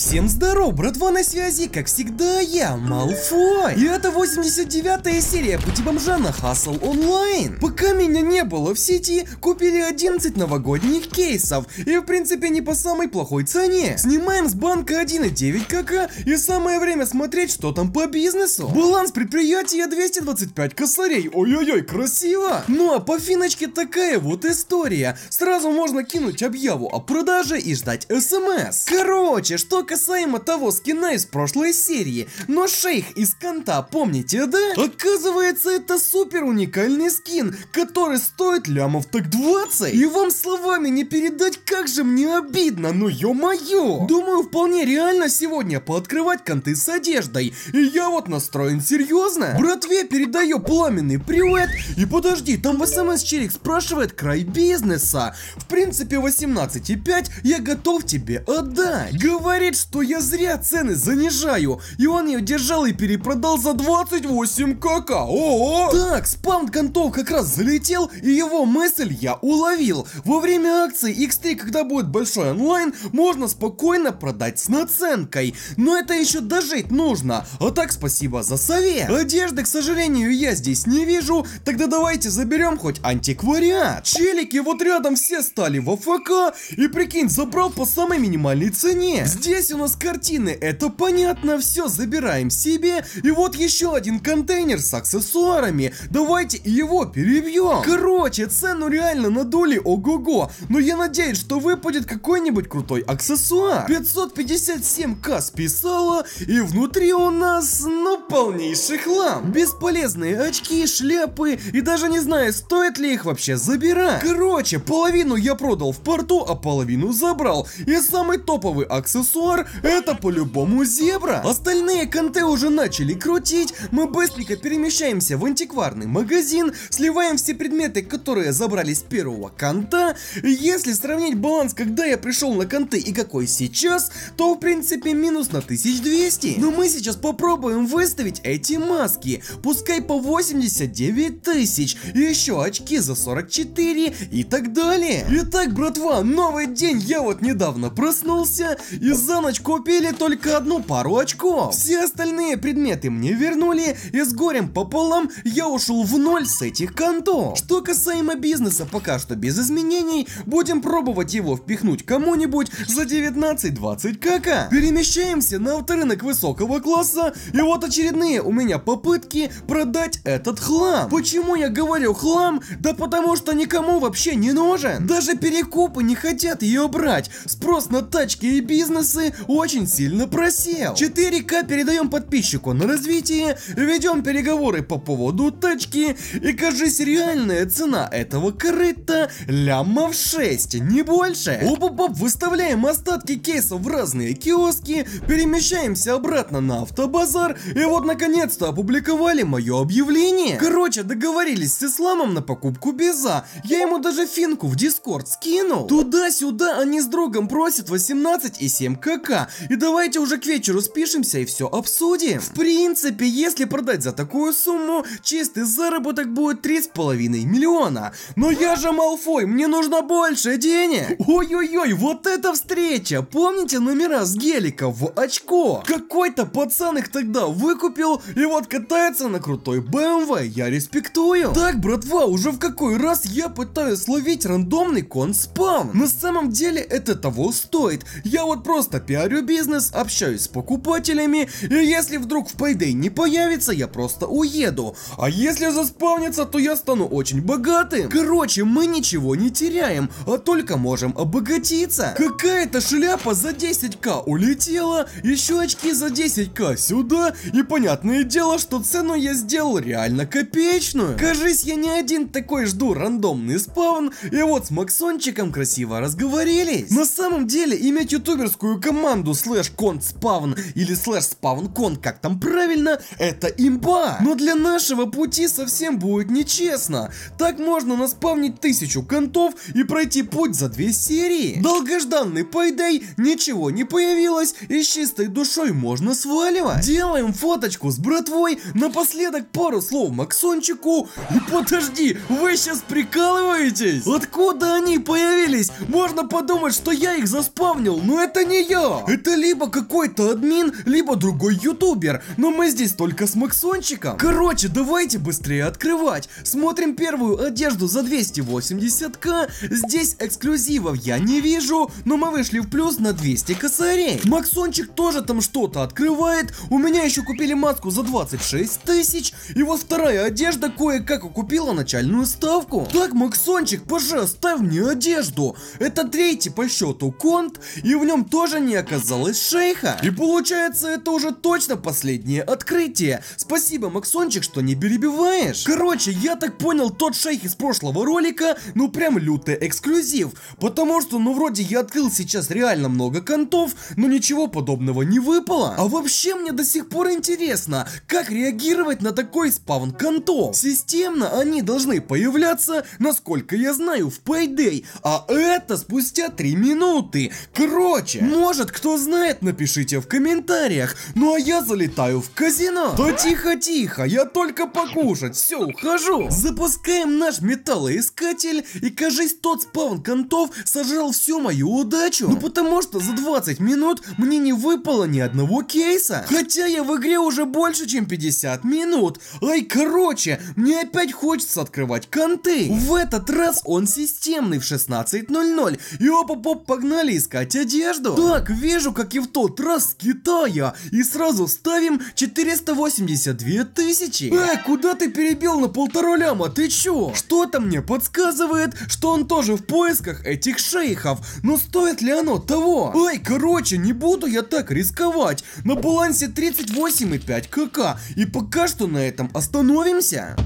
Всем здоров, братва на связи, как всегда я, Малфой. И это 89-я серия Пути Бомжа на Хасл Онлайн. Пока меня не было в сети, купили 11 новогодних кейсов. И в принципе не по самой плохой цене. Снимаем с банка 1,9 кк и самое время смотреть, что там по бизнесу. Баланс предприятия 225 косарей, ой-ой-ой, красиво. Ну а по финочке такая вот история. Сразу можно кинуть объяву о продаже и ждать смс. Эм Короче, что касаемо того скина из прошлой серии, но шейх из конта, помните, да? Оказывается, это супер уникальный скин, который стоит лямов так 20. И вам словами не передать, как же мне обидно, ну ё-моё. Думаю, вполне реально сегодня пооткрывать конты с одеждой. И я вот настроен серьезно. Братве передаю пламенный привет. И подожди, там в смс-челик эм спрашивает край бизнеса. В принципе, 18,5 я готов тебе отдать. Говорит, что я зря цены занижаю. И он ее держал и перепродал за 28 кака. О! Так, спам контов как раз залетел, и его мысль я уловил. Во время акции X3, когда будет большой онлайн, можно спокойно продать с наценкой. Но это еще дожить нужно. А так, спасибо за совет. Одежды, к сожалению, я здесь не вижу. Тогда давайте заберем хоть антиквариат. Челики вот рядом все стали в АФК. И прикинь, забрал по самой минимальной цене. Здесь здесь у нас картины, это понятно, все, забираем себе. И вот еще один контейнер с аксессуарами, давайте его перебьем. Короче, цену реально надули, ого-го. Но я надеюсь, что выпадет какой-нибудь крутой аксессуар. 557к списала, и внутри у нас, ну, полнейший хлам. Бесполезные очки, шляпы, и даже не знаю, стоит ли их вообще забирать. Короче, половину я продал в порту, а половину забрал. И самый топовый аксессуар кошмар! Это по-любому зебра! Остальные конте уже начали крутить. Мы быстренько перемещаемся в антикварный магазин, сливаем все предметы, которые забрали с первого конта. Если сравнить баланс, когда я пришел на конты и какой сейчас, то в принципе минус на 1200. Но мы сейчас попробуем выставить эти маски. Пускай по 89 тысяч, еще очки за 44 и так далее. Итак, братва, новый день. Я вот недавно проснулся и за ночь купили только одну пару очков. Все остальные предметы мне вернули, и с горем пополам я ушел в ноль с этих контов. Что касаемо бизнеса, пока что без изменений, будем пробовать его впихнуть кому-нибудь за 19-20 кк. Перемещаемся на авторынок высокого класса, и вот очередные у меня попытки продать этот хлам. Почему я говорю хлам? Да потому что никому вообще не нужен. Даже перекупы не хотят ее брать. Спрос на тачки и бизнесы очень сильно просел. 4К передаем подписчику на развитие, ведем переговоры по поводу тачки и, кажись, реальная цена этого корыта лямов 6, не больше. Оба-боб выставляем остатки кейсов в разные киоски, перемещаемся обратно на автобазар и вот наконец-то опубликовали мое объявление. Короче, договорились с Исламом на покупку Беза, я ему даже финку в Дискорд скинул. Туда-сюда они с другом просят 18 и 7 как дурака. И давайте уже к вечеру спишемся и все обсудим. В принципе, если продать за такую сумму, чистый заработок будет 3,5 миллиона. Но я же Малфой, мне нужно больше денег. Ой-ой-ой, вот эта встреча. Помните номера с гелика в очко? Какой-то пацан их тогда выкупил и вот катается на крутой BMW. Эм я респектую. Так, братва, уже в какой раз я пытаюсь словить рандомный кон На самом деле это того стоит. Я вот просто пиарю бизнес, общаюсь с покупателями, и если вдруг в Payday не появится, я просто уеду. А если заспавнится, то я стану очень богатым. Короче, мы ничего не теряем, а только можем обогатиться. Какая-то шляпа за 10к улетела, еще очки за 10к сюда, и понятное дело, что цену я сделал реально копеечную. Кажись, я не один такой жду рандомный спавн, и вот с Максончиком красиво разговорились. На самом деле, иметь ютуберскую команду команду слэш конт спавн или слэш спавн конт, как там правильно, это имба. Но для нашего пути совсем будет нечестно. Так можно наспавнить тысячу контов и пройти путь за две серии. Долгожданный пейдей, ничего не появилось и с чистой душой можно сваливать. Делаем фоточку с братвой, напоследок пару слов Максончику. и Подожди, вы сейчас прикалываетесь? Откуда они появились? Можно подумать, что я их заспавнил, но это не я это либо какой-то админ, либо другой ютубер, но мы здесь только с Максончиком. Короче, давайте быстрее открывать. Смотрим первую одежду за 280к, здесь эксклюзивов я не вижу, но мы вышли в плюс на 200 косарей. Максончик тоже там что-то открывает, у меня еще купили маску за 26 тысяч, и вот вторая одежда кое-как окупила начальную ставку. Так, Максончик, пожалуйста, оставь мне одежду. Это третий по счету конт, и в нем тоже не не оказалось шейха. И получается, это уже точно последнее открытие. Спасибо, Максончик, что не перебиваешь. Короче, я так понял, тот шейх из прошлого ролика, ну прям лютый эксклюзив. Потому что, ну вроде я открыл сейчас реально много контов, но ничего подобного не выпало. А вообще мне до сих пор интересно, как реагировать на такой спавн контов. Системно они должны появляться, насколько я знаю, в Payday. А это спустя 3 минуты. Короче, может поможет, кто знает, напишите в комментариях. Ну а я залетаю в казино. Да тихо-тихо, я только покушать, все, ухожу. Запускаем наш металлоискатель, и кажись тот спаун контов сожрал всю мою удачу. Ну потому что за 20 минут мне не выпало ни одного кейса. Хотя я в игре уже больше, чем 50 минут. Ай, короче, мне опять хочется открывать конты. В этот раз он системный в 16.00. И опа-поп, погнали искать одежду. Так, вижу, как и в тот раз с Китая. И сразу ставим 482 тысячи. Э, куда ты перебил на полтора ляма? Ты чё? Что-то мне подсказывает, что он тоже в поисках этих шейхов. Но стоит ли оно того? Эй, короче, не буду я так рисковать. На балансе 38,5 кк. И пока что на этом остановимся.